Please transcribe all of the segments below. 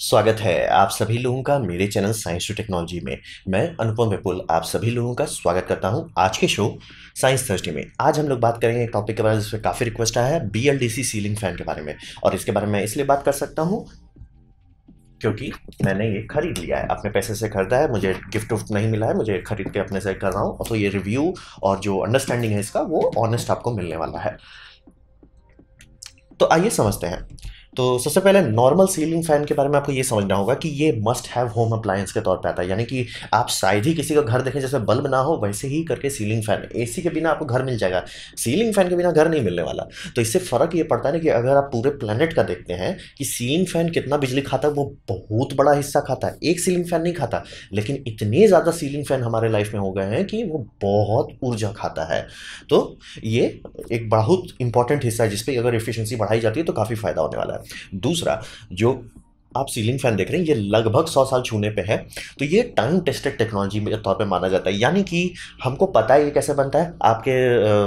स्वागत है आप सभी लोगों का मेरे चैनल साइंस टू टेक्नोलॉजी में मैं अनुपम विपुल आप सभी लोगों का स्वागत करता हूं आज के शो साइंस थर्सडे में आज हम लोग बात करेंगे टॉपिक के बारे में जिसमें काफ़ी रिक्वेस्ट आया है बीएलडीसी सीलिंग फैन के बारे में और इसके बारे में इसलिए बात कर सकता हूं क्योंकि मैंने ये खरीद लिया है अपने पैसे से खरीदा है मुझे गिफ्ट उफ्ट नहीं मिला है मुझे खरीद के अपने से कर रहा हूँ तो ये रिव्यू और जो अंडरस्टैंडिंग है इसका वो ऑनेस्ट आपको मिलने वाला है तो आइए समझते हैं तो सबसे पहले नॉर्मल सीलिंग फैन के बारे में आपको ये समझना होगा कि ये मस्ट हैव होम अप्लायंस के तौर पर आता है यानी कि आप शायद ही किसी का घर देखें जैसे बल्ब ना हो वैसे ही करके सीलिंग फैन ए के बिना आपको घर मिल जाएगा सीलिंग फैन के बिना घर नहीं मिलने वाला तो इससे फ़र्क ये पड़ता है ना कि अगर आप पूरे प्लानट का देखते हैं कि सीलिंग फैन कितना बिजली खाता है वो बहुत बड़ा हिस्सा खाता है एक सीलिंग फैन नहीं खाता लेकिन इतने ज़्यादा सीलिंग फैन हमारे लाइफ में हो गए हैं कि वो बहुत ऊर्जा खाता है तो ये एक बहुत इंपॉर्टेंट हिस्सा है जिसपे अगर एफिशिएंसी बढ़ाई जाती है तो काफ़ी फ़ायदा होने वाला है दूसरा जो आप सीलिंग फैन देख रहे हैं ये लगभग सौ साल छूने पे है तो ये टाइम टेस्टेड टेक्नोलॉजी के तौर पे माना जाता है यानी कि हमको पता है ये कैसे बनता है आपके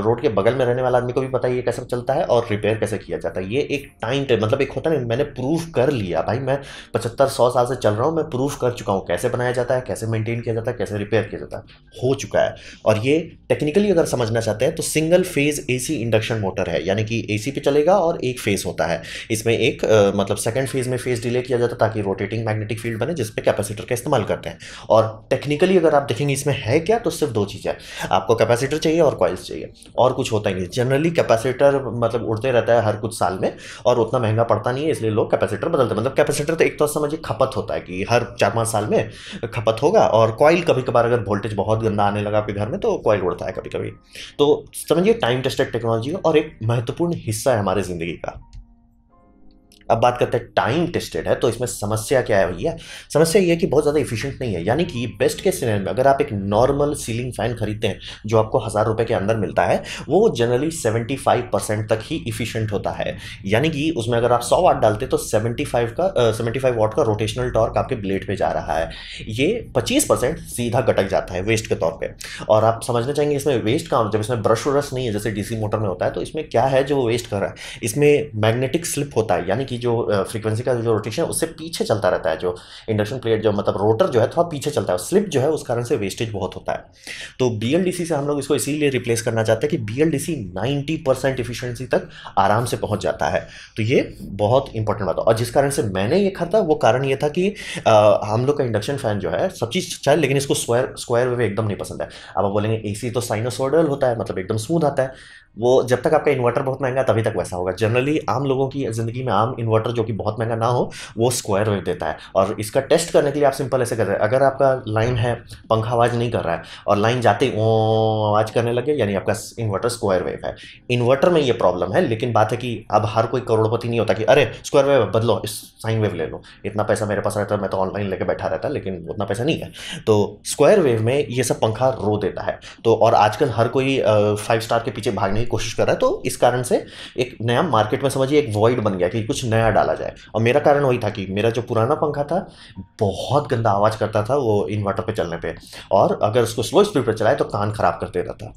रोड के बगल में रहने वाला आदमी को भी पता है ये कैसे चलता है और रिपेयर कैसे किया जाता है ये एक टाइम मतलब एक होता है मैंने प्रूफ कर लिया भाई मैं पचहत्तर सौ साल से चल रहा हूँ मैं प्रूफ कर चुका हूँ कैसे बनाया जाता है कैसे मेंटेन किया जाता है कैसे रिपेयर किया जाता है हो चुका है और ये टेक्निकली अगर समझना चाहते हैं तो single phase C induction motor है यानी कि सी पे चलेगा और एक फेज होता है इसमें एक मतलब सेकेंड फेज में फेज डिले किया किया जाता है ताकि रोटेटिंग मैग्नेटिक फील्ड बने जिसपे कैपेसिटर का इस्तेमाल करते हैं और टेक्निकली अगर आप देखेंगे इसमें है क्या तो सिर्फ दो चीज़ें आपको कैपेसिटर चाहिए और कॉइल्स चाहिए और कुछ होता ही नहीं जनरली कैपेसिटर मतलब उड़ते रहता है हर कुछ साल में और उतना महंगा पड़ता नहीं है इसलिए लोग कैपेसिटर बदलते हैं मतलब कैपेसिटर तो एक तो समझिए खपत होता है कि हर चार पाँच साल में खपत होगा और कॉयल कभी कभार अगर वोल्टेज बहुत गंदा आने लगा आपके घर में तो कॉयल उड़ता है कभी कभी तो समझिए टाइम टेस्टेड टेक्नोलॉजी और एक महत्वपूर्ण हिस्सा है हमारे ज़िंदगी का अब बात करते हैं टाइम टेस्टेड है तो इसमें समस्या क्या है भैया समस्या ये है कि बहुत ज़्यादा इफिशियंट नहीं है यानी कि बेस्ट के सिनेर में अगर आप एक नॉर्मल सीलिंग फैन खरीदते हैं जो आपको हज़ार रुपये के अंदर मिलता है वो जनरली सेवेंटी फाइव परसेंट तक ही इफिशियंट होता है यानी कि उसमें अगर आप सौ वाट डालते तो सेवेंटी फाइव का सेवेंटी फाइव वाट का रोटेशनल टॉर्क आपके ब्लेड पर जा रहा है ये पच्चीस परसेंट सीधा गटक जाता है वेस्ट के तौर पर और आप समझना चाहेंगे इसमें वेस्ट का जब इसमें ब्रश व्रश नहीं है जैसे डीसी मोटर में होता है तो इसमें क्या है जो वेस्ट कर रहा है इसमें मैग्नेटिक स्लिप होता है यानी कि की जो फ्रीक्वेंसी का जो रोटेशन है उससे पीछे चलता रहता है जो इंडक्शन प्लेट जो मतलब रोटर जो है थोड़ा पीछे चलता है स्लिप जो है उस कारण से वेस्टेज बहुत होता है तो बी से हम लोग इसको इसीलिए रिप्लेस करना चाहते हैं कि बी एल डी इफिशियंसी तक आराम से पहुँच जाता है तो ये बहुत इंपॉर्टेंट बात है और जिस कारण से मैंने ये खरीदा वो कारण ये था कि आ, हम लोग का इंडक्शन फैन जो है सब चीज़ चाहे लेकिन इसको स्क्वायर स्क्वायर वे एकदम नहीं पसंद है अब आप बोलेंगे एसी तो साइनोसोडल होता है मतलब एकदम स्मूथ आता है वो जब तक आपका इन्वर्टर बहुत महंगा तभी तक वैसा होगा जनरली आम लोगों की ज़िंदगी में आम इन्वर्टर जो कि बहुत महंगा ना हो वो स्क्वायर वेव देता है और इसका टेस्ट करने के लिए आप सिंपल ऐसे कर रहे हैं अगर आपका लाइन है पंखा आवाज़ नहीं कर रहा है और लाइन जाते ओ आवाज़ करने लगे यानी आपका इन्वर्टर स्क्वायर वेव है इन्वर्टर में ये प्रॉब्लम है लेकिन बात है कि अब हर कोई करोड़पति नहीं होता कि अरे स्क्वायर वेव बदलो इस साइन वेव ले लो इतना पैसा मेरे पास रहता है मैं तो ऑनलाइन लेकर बैठा रहता लेकिन उतना पैसा नहीं है तो स्क्वायर वेव में ये सब पंखा रो देता है तो और आजकल हर कोई फाइव स्टार के पीछे भागने कोशिश कर रहा है तो इस कारण से एक नया मार्केट में समझिए एक वॉइड बन गया कि कुछ नया डाला जाए और मेरा कारण वही था कि मेरा जो पुराना पंखा था बहुत गंदा आवाज़ करता था वो इन्वर्टर पर चलने पर और अगर उसको स्लो स्पीड पर चलाए तो कान खराब कर रहता था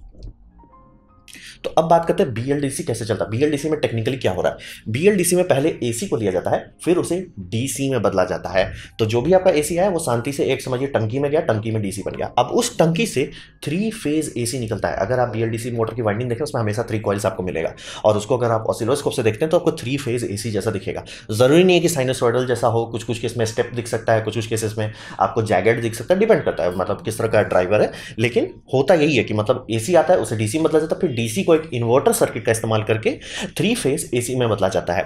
तो अब बात करते हैं बीएलडीसी कैसे चलता है बीएलडीसी में टेक्निकली क्या हो रहा है बीएलडीसी में पहले एसी को लिया जाता है फिर उसे डीसी में बदला जाता है तो जो भी आपका एसी है वो शांति से एक समझिए टंकी में गया टंकी में डीसी बन गया अब उस टंकी से थ्री फेज एसी निकलता है अगर आप बीएलडीसी मोटर की वाइंडिंग देखें उसमें हमेशा थ्री कॉइल्स आपको मिलेगा और उसको अगर आप ऑसिलोस्कोप से देखते हैं तो आपको थ्री फेज एसी जैसा दिखेगा जरूरी नहीं है कि साइनोसॉइडल जैसा हो कुछ कुछ केस में स्टेप दिख सकता है कुछ कुछ केसेस में आपको जैकेट दिख सकता है डिपेंड करता है मतलब किस तरह का ड्राइवर है लेकिन होता यही है कि मतलब एसी आता है उसे डीसी बदला जाता है फिर डीसी को एक इन्वर्टर सर्किट का इस्तेमाल करके थ्री फेज एसी में बदला जाता है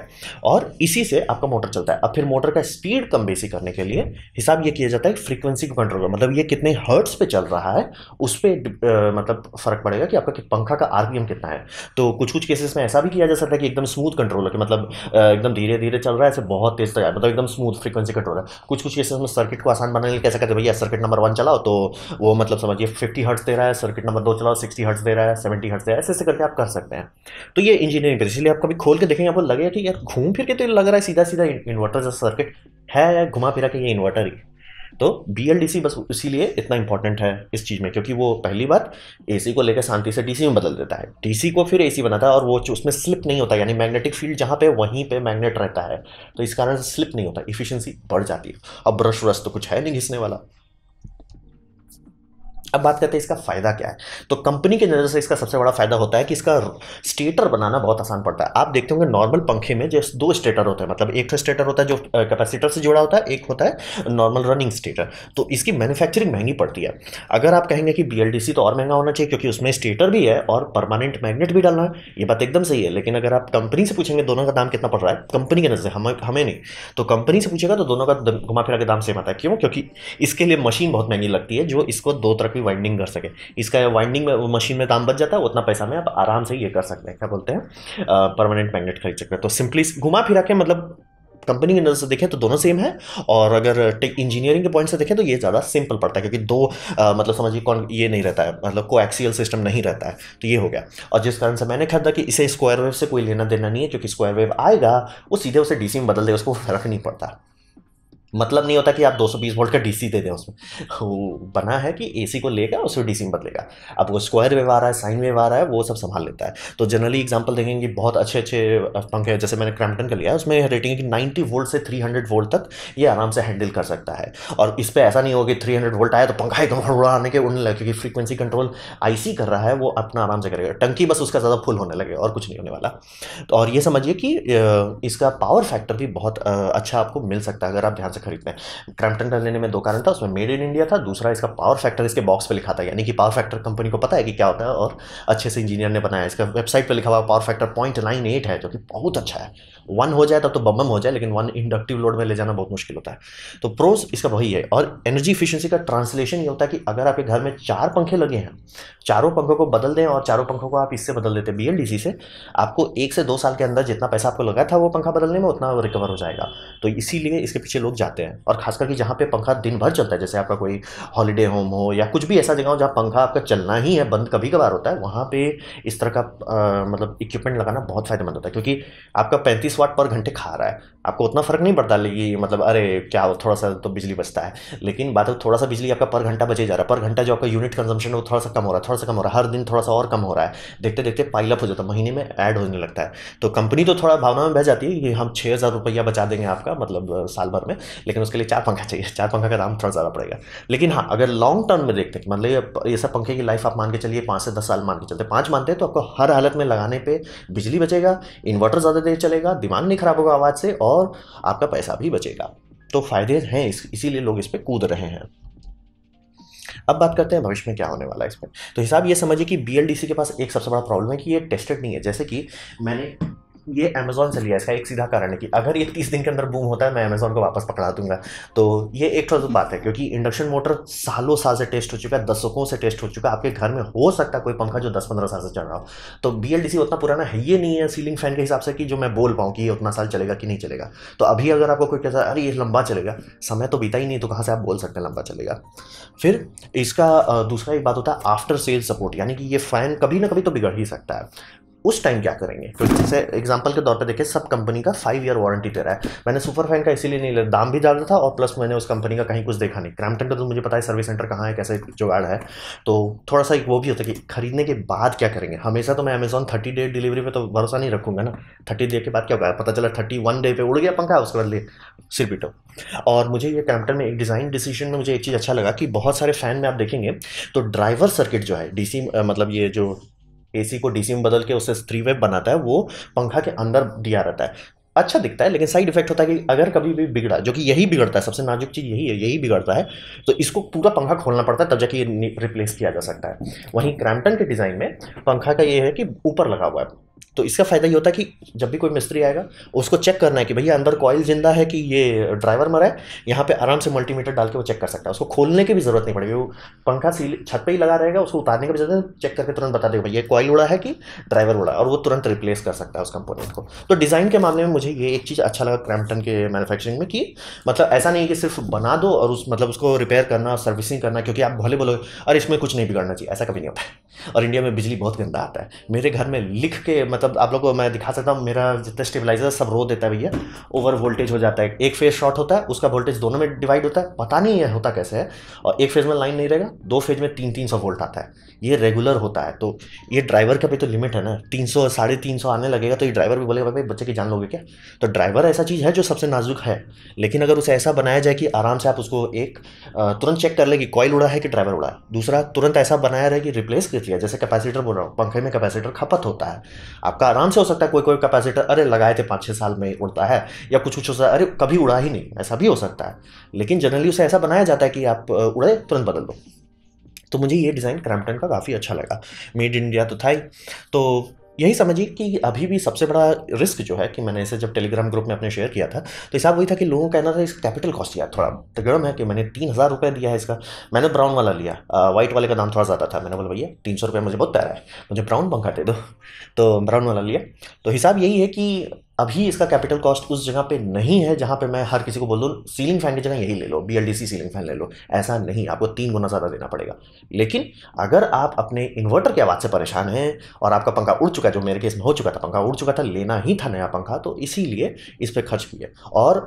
और इसी से आपका मोटर चलता है अब फिर मोटर का स्पीड कम बेसी करने के लिए हिसाब ये किया जाता है फ्रीक्वेंसी को कंट्रोल मतलब ये कितने हर्ट्स पे चल रहा है उस पर मतलब फ़र्क पड़ेगा कि आपका पंखा का आरपीएम कितना है तो कुछ कुछ केसेस में ऐसा भी किया जा सकता है कि एकदम स्मूथ कंट्रोल है मतलब एकदम धीरे धीरे चल रहा है ऐसे बहुत तेज़ तैयार तो मतलब एकदम स्मूथ फ्रीक्वेंसी कंट्रोल है कुछ कुछ केसेस में सर्किट को आसान बनाने के लिए कैसे कहते हैं भैया सर्किट नंबर वन चलाओ तो वो मतलब समझिए फिफ्टी हर्ट्स दे रहा है सर्किट नंबर दो चलाओ सिक्सटी हर्ट्स दे रहा है सेवेंटी हर्ट्स दे रहा है ऐसे ऐसे करके आप कर सकते हैं तो ये इंजीनियरिंग बेस इसलिए आप कभी खोल के देखेंगे आपको लगेगा कि यार घूम फिर के तो लग रहा है सीधा सीधा इन्वर्टर जैसा सर्किट है या घुमा फिरा के ये इन्वर्टर ही तो बी बस इसीलिए इतना इंपॉर्टेंट है इस चीज़ में क्योंकि वो पहली बात ए को लेकर शांति से डी में बदल देता है डी को फिर ए बनाता है और वो उसमें स्लिप नहीं होता यानी मैग्नेटिक फील्ड जहाँ पे वहीं पे मैग्नेट रहता है तो इस कारण स्लिप नहीं होता इफिशियंसी बढ़ जाती है अब ब्रश व्रश तो कुछ है नहीं घिसने वाला अब बात करते हैं इसका फ़ायदा क्या है तो कंपनी की नज़र से इसका सबसे बड़ा फ़ायदा होता है कि इसका स्टेटर बनाना बहुत आसान पड़ता है आप देखते होंगे नॉर्मल पंखे में जो दो स्टेटर होते हैं मतलब एक तो स्टेटर होता है जो कैपेसिटर से जुड़ा होता है एक होता है नॉर्मल रनिंग स्टेटर तो इसकी मैन्युफैक्चरिंग महंगी पड़ती है अगर आप कहेंगे कि बी तो और महंगा होना चाहिए क्योंकि उसमें स्टेटर भी है और परमानेंट मैगनेट भी डालना है ये बात एकदम सही है लेकिन अगर आप कंपनी से पूछेंगे दोनों का दाम कितना पड़ रहा है कंपनी के नज़र से हमें हमें नहीं तो कंपनी से पूछेगा तो दोनों का घुमा फिरा के दाम सेम आता है क्यों क्योंकि इसके लिए मशीन बहुत महंगी लगती है जो इसको दो तरह की वाइंडिंग कर सके इसका वाइंडिंग में मशीन में दाम बच जाता है उतना पैसा में आप आराम से ये कर सकते हैं क्या बोलते हैं परमानेंट मैगनेट खरीद सकते हैं तो सिंपली घुमा फिरा के मतलब कंपनी की नज़र से देखें तो दोनों सेम है और अगर टेक इंजीनियरिंग के पॉइंट से देखें तो ये ज़्यादा सिंपल पड़ता है क्योंकि दो आ, मतलब समझिए कौन ये नहीं रहता है मतलब को एक्सियल सिस्टम नहीं रहता है तो ये हो गया और जिस कारण से मैंने खरीदा कि इसे स्क्वायर वेव से कोई लेना देना नहीं है क्योंकि स्क्वायर वेव आएगा वो सीधे उसे डीसी में बदल देगा उसको फर्क नहीं पड़ता मतलब नहीं होता कि आप 220 वोल्ट का डीसी दे दें उसमें वो बना है कि एसी को लेगा उसे डीसी में बदलेगा अब वो स्क्वायर वेव आ रहा है साइन वेव आ रहा है वो सब संभाल लेता है तो जनरली एग्जाम्पल देखेंगे बहुत अच्छे अच्छे पंखे जैसे मैंने क्रैम्पटन का लिया है उसमें रेटिंग है कि नाइन्टी वोल्ट से थ्री वोल्ट तक ये आराम से हैंडल कर सकता है और इस पर ऐसा नहीं होगा कि थ्री वोल्ट आया तो पंखा एकदम आने के उड़ने लगे क्योंकि फ्रीक्वेंसी कंट्रोल आई कर रहा है वो अपना आराम से करेगा टंकी बस उसका ज़्यादा फुल होने लगे और कुछ नहीं होने वाला और ये समझिए कि इसका पावर फैक्टर भी बहुत अच्छा आपको मिल सकता है अगर आप ध्यान से खरीदते हैं क्रैम्पटन का लेने में दो कारण था उसमें मेड इन इंडिया था दूसरा इसका पावर फैक्टर इसके बॉक्स पर लिखा था यानी कि पावर फैक्टर कंपनी को पता है कि क्या होता है और अच्छे से इंजीनियर ने बनाया इसका वेबसाइट पर लिखा हुआ power factor point nine eight है जो कि बहुत अच्छा है वन हो जाए तब तो बम हो जाए लेकिन वन इंडक्टिव लोड में ले जाना बहुत मुश्किल होता है तो प्रोस इसका वही है और एनर्जी इफिशियंसी का ट्रांसलेशन ये होता है कि अगर आपके घर में चार पंखे लगे हैं चारों पंखों को बदल दें और चारों पंखों को आप इससे बदल देते बी से आपको एक से दो साल के अंदर जितना पैसा आपको लगा था वो पंखा बदलने में उतना रिकवर हो जाएगा तो इसीलिए इसके पीछे लोग जाते जाते हैं और खास करके जहाँ पे पंखा दिन भर चलता है जैसे आपका कोई हॉलीडे होम हो या कुछ भी ऐसा जगह हो जहाँ पंखा आपका चलना ही है बंद कभी कभार होता है वहाँ पे इस तरह का आ, मतलब इक्विपमेंट लगाना बहुत फ़ायदेमंद होता है क्योंकि आपका पैंतीस वाट पर घंटे खा रहा है आपको उतना फ़र्क नहीं पड़ता लेकिन मतलब अरे क्या हो थोड़ा सा तो बिजली बचता है लेकिन बात है थोड़ा सा बिजली आपका पर घंटा बचे जा रहा है पर घंटा जो आपका यूनिट कंजम्पशन है वो थोड़ा सा कम हो रहा है थोड़ा सा कम हो रहा है हर दिन थोड़ा सा और कम हो रहा है देखते देखते पाइलअप हो जाता है महीने में ऐड होने लगता है तो कंपनी तो थोड़ा भावना में बह जाती है कि हम छः हज़ार रुपया बचा देंगे आपका मतलब साल भर में लेकिन उसके लिए चार पंखा चाहिए चार पंखा का दाम थोड़ा ज़्यादा पड़ेगा लेकिन हाँ अगर लॉन्ग टर्म में देखते हैं मतलब ये ये सब पंखे की लाइफ आप मान के चलिए पाँच से दस साल मान के चलते पाँच मानते हैं तो आपको हर हालत में लगाने पर बिजली बचेगा इन्वर्टर ज़्यादा देर चलेगा दिमाग नहीं खराब होगा आवाज़ से और आपका पैसा भी बचेगा तो फायदे हैं इस इसीलिए लोग इस पर कूद रहे हैं अब बात करते हैं भविष्य में क्या होने वाला है इसमें तो हिसाब ये समझिए कि बी के पास एक सबसे बड़ा प्रॉब्लम है कि ये टेस्टेड नहीं है जैसे कि मैंने ये अमेज़ोन से लिया इसका एक सीधा कारण है कि अगर ये तीस दिन के अंदर बूम होता है मैं अमेज़ोन को वापस पकड़ा दूंगा तो ये एक तो बात है क्योंकि इंडक्शन मोटर सालों साल से टेस्ट हो चुका है दशकों से टेस्ट हो चुका है आपके घर में हो सकता है कोई पंखा जो दस पंद्रह साल से चल रहा हो तो बी उतना पुराना है ये नहीं है सीलिंग फैन के हिसाब से कि जो मैं बोल पाऊँ कि ये उतना साल चलेगा कि नहीं चलेगा तो अभी अगर आपको कोई कहता है अरे ये लंबा चलेगा समय तो बीता ही नहीं तो कहाँ से आप बोल सकते हैं लंबा चलेगा फिर इसका दूसरा एक बात होता है आफ्टर सेल सपोर्ट यानी कि ये फ़ैन कभी ना कभी तो बिगड़ ही सकता है उस टाइम क्या करेंगे तो जैसे एग्जाम्पल के तौर पर देखिए सब कंपनी का फाइव ईयर वारंटी दे रहा है मैंने सुपर फैन का इसीलिए नहीं लिया दाम भी ज़्यादा था और प्लस मैंने उस कंपनी का कहीं कुछ देखा नहीं क्रैम्पटन का तो मुझे पता है सर्विस सेंटर कहाँ है कैसे जुगाड़ है तो थोड़ा सा एक वो भी होता है कि खरीदने के बाद क्या करेंगे हमेशा तो मैं अमेजॉन थर्टी डे डिलीवरी पर तो भरोसा नहीं रखूंगा ना थर्टी डे के बाद क्या होगा पता चला थर्टी वन डे पर उड़ गया पंखा उसके बाद ले सिर पीटो और मुझे ये क्रैम्पटन में एक डिज़ाइन डिसीजन में मुझे एक चीज़ अच्छा लगा कि बहुत सारे फ़ैन में आप देखेंगे तो ड्राइवर सर्किट जो है डीसी मतलब ये जो एसी को डीसी में बदल के उससे थ्री वेव बनाता है वो पंखा के अंदर दिया रहता है अच्छा दिखता है लेकिन साइड इफेक्ट होता है कि अगर कभी भी बिगड़ा जो कि यही बिगड़ता है सबसे नाजुक चीज़ यही है यही बिगड़ता है तो इसको पूरा पंखा खोलना पड़ता है तब जाके ये रिप्लेस किया जा सकता है वहीं क्रैम्पटन के डिज़ाइन में पंखा का ये है कि ऊपर लगा हुआ है तो इसका फ़ायदा ये होता है कि जब भी कोई मिस्त्री आएगा उसको चेक करना है कि भैया अंदर कॉइल जिंदा है कि ये ड्राइवर मरा है यहाँ पे आराम से मल्टीमीटर डाल के वो चेक कर सकता है उसको खोलने की भी ज़रूरत नहीं पड़ेगी वो पंखा सील छत पे ही लगा रहेगा उसको उतारने की भी जरूरत चेक करके तुरंत बता देगा भैया कॉइल उड़ा है कि ड्राइवर उड़ा और वो तुरंत रिप्लेस कर सकता है उस कंपोनेंट को तो डिज़ाइन के मामले में मुझे ये एक चीज़ अच्छा लगा क्रैम्पटन के मैनुफैक्चरिंग में कि मतलब ऐसा नहीं कि सिर्फ बना दो और उस मतलब उसको रिपेयर करना सर्विसिंग करना क्योंकि आप भले बोलोगे अरे इसमें कुछ नहीं बिगड़ना चाहिए ऐसा कभी नहीं होता है और इंडिया में बिजली बहुत गंदा आता है मेरे घर में लिख के मतलब मतलब आप लोग को मैं दिखा सकता हूँ मेरा जितना स्टेबलाइजर सब रो देता है भैया ओवर वोल्टेज हो जाता है एक फेज शॉर्ट होता है उसका वोल्टेज दोनों में डिवाइड होता है पता नहीं है होता कैसे है और एक फेज में लाइन नहीं रहेगा दो फेज में तीन तीन सौ वोल्ट आता है ये रेगुलर होता है तो ये ड्राइवर का भी तो लिमिट है ना तीन सौ साढ़े तीन सौ आने लगेगा तो ये ड्राइवर भी बोलेगा भाई बच्चे की जान लोगे क्या तो ड्राइवर ऐसा चीज़ है जो सबसे नाजुक है लेकिन अगर उसे ऐसा बनाया जाए कि आराम से आप उसको एक तुरंत चेक कर ले कि कॉइल उड़ा है कि ड्राइवर उड़ा है दूसरा तुरंत ऐसा बनाया रहे कि रिप्लेस कर दिया जैसे कैपेसिटर बोल रहा हूँ पंखे में कैपेसिटर खपत होता है आप आपका आराम से हो सकता है कोई कोई कैपेसिटर अरे लगाए थे पाँच छः साल में उड़ता है या कुछ कुछ हो सकता है अरे कभी उड़ा ही नहीं ऐसा भी हो सकता है लेकिन जनरली उसे ऐसा बनाया जाता है कि आप उड़े तुरंत बदल दो तो मुझे ये डिज़ाइन क्रैम्पटन का काफ़ी अच्छा लगा मेड इंडिया तो था ही तो यही समझिए कि अभी भी सबसे बड़ा रिस्क जो है कि मैंने इसे जब टेलीग्राम ग्रुप में अपने शेयर किया था तो हिसाब वही था कि लोगों का कहना था इस कैपिटल कॉस्ट यार थोड़ा गर्म है कि मैंने तीन हज़ार रुपये दिया है इसका मैंने ब्राउन वाला लिया वाइट वाले का दाम थोड़ा ज़्यादा था मैंने बोला भैया तीन सौ रुपये मुझे बहुत प्यारा है मुझे ब्राउन पंखा दे दो तो ब्राउन वाला लिया तो हिसाब यही है कि अभी इसका कैपिटल कॉस्ट उस जगह पे नहीं है जहाँ पे मैं हर किसी को बोल दूँ सीलिंग फैन की जगह यही ले लो बी सीलिंग फैन ले लो ऐसा नहीं आपको तीन गुना ज़्यादा देना पड़ेगा लेकिन अगर आप अपने इन्वर्टर की आवाज़ से परेशान हैं और आपका पंखा उड़ चुका है जो मेरे केस में हो चुका था पंखा उड़ चुका था लेना ही था नया पंखा तो इसीलिए इस पर खर्च किया और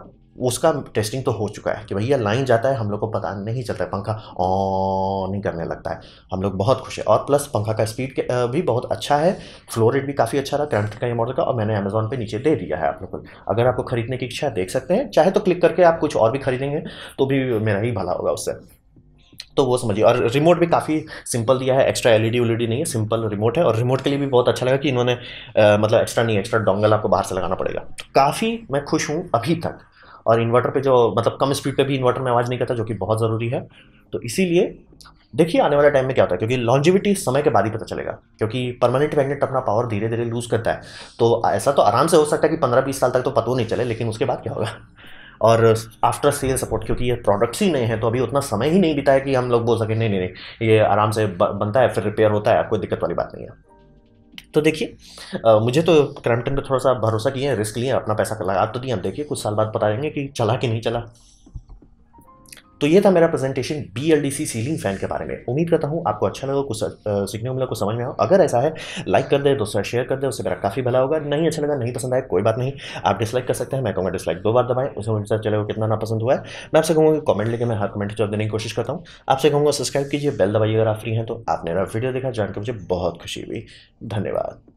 उसका टेस्टिंग तो हो चुका है कि भैया लाइन जाता है हम लोग को पता नहीं चलता है पंखा ऑन नहीं करने लगता है हम लोग बहुत खुश है और प्लस पंखा का स्पीड भी बहुत अच्छा है फ्लो रेट भी काफ़ी अच्छा रहा क्रैम्पटन का ये मॉडल का और मैंने अमेजोन पे नीचे दे दिया है आप लोग को अगर आपको खरीदने की इच्छा है देख सकते हैं चाहे तो क्लिक करके आप कुछ और भी खरीदेंगे तो भी मेरा ही भला होगा उससे तो वो समझिए और रिमोट भी काफ़ी सिंपल दिया है एक्स्ट्रा एल ई नहीं है सिंपल रिमोट है और रिमोट के लिए भी बहुत अच्छा लगा कि इन्होंने मतलब एक्स्ट्रा नहीं एक्स्ट्रा डोंगल आपको बाहर से लगाना पड़ेगा काफ़ी मैं खुश हूँ अभी तक और इन्वर्टर पे जो मतलब कम स्पीड पे भी इन्वर्टर में आवाज़ नहीं करता जो कि बहुत ज़रूरी है तो इसीलिए देखिए आने वाले टाइम में क्या होता है क्योंकि लॉन्जिविटी समय के बाद ही पता चलेगा क्योंकि परमानेंट मैग्नेट अपना पावर धीरे धीरे लूज़ करता है तो ऐसा तो आराम से हो सकता है कि पंद्रह बीस साल तक तो पता नहीं चले लेकिन उसके बाद क्या होगा और आफ्टर सेल सपोर्ट क्योंकि ये प्रोडक्ट्स ही नए हैं तो अभी उतना समय ही नहीं बिताया कि हम लोग बोल सकें नहीं नहीं नहीं ये आराम से बनता है फिर रिपेयर होता है कोई दिक्कत वाली बात नहीं है तो देखिए मुझे तो क्रैम्पटन पर थोड़ा सा भरोसा किया है रिस्क लिए अपना पैसा लगा तो दिया हम देखिए कुछ साल बाद पता कि चला कि नहीं चला तो ये था मेरा presentation B L D ceiling fan के बारे में उम्मीद करता हूँ आपको अच्छा लगा कुछ सीखने को कुछ समझ में आओ अगर ऐसा है लाइक कर दे दोस्तों शेयर कर दे उससे मेरा काफ़ी भला होगा नहीं अच्छा लगा नहीं पसंद आया कोई बात नहीं आप डिसलाइक कर सकते हैं मैं कहूँगा डिसलाइक दो बार दबाएं उसे मुझे चले कितना नापसंद हुआ है मैं आपसे कहूँगा कमेंट लेकर मैं हर कमेंट जवाब देने की कोशिश करता हूँ आपसे कहूँगा सब्सक्राइब कीजिए बेल दबाइए अगर आप फ्री हैं तो आपने मेरा वीडियो देखा जानकर मुझे बहुत खुशी हुई धन्यवाद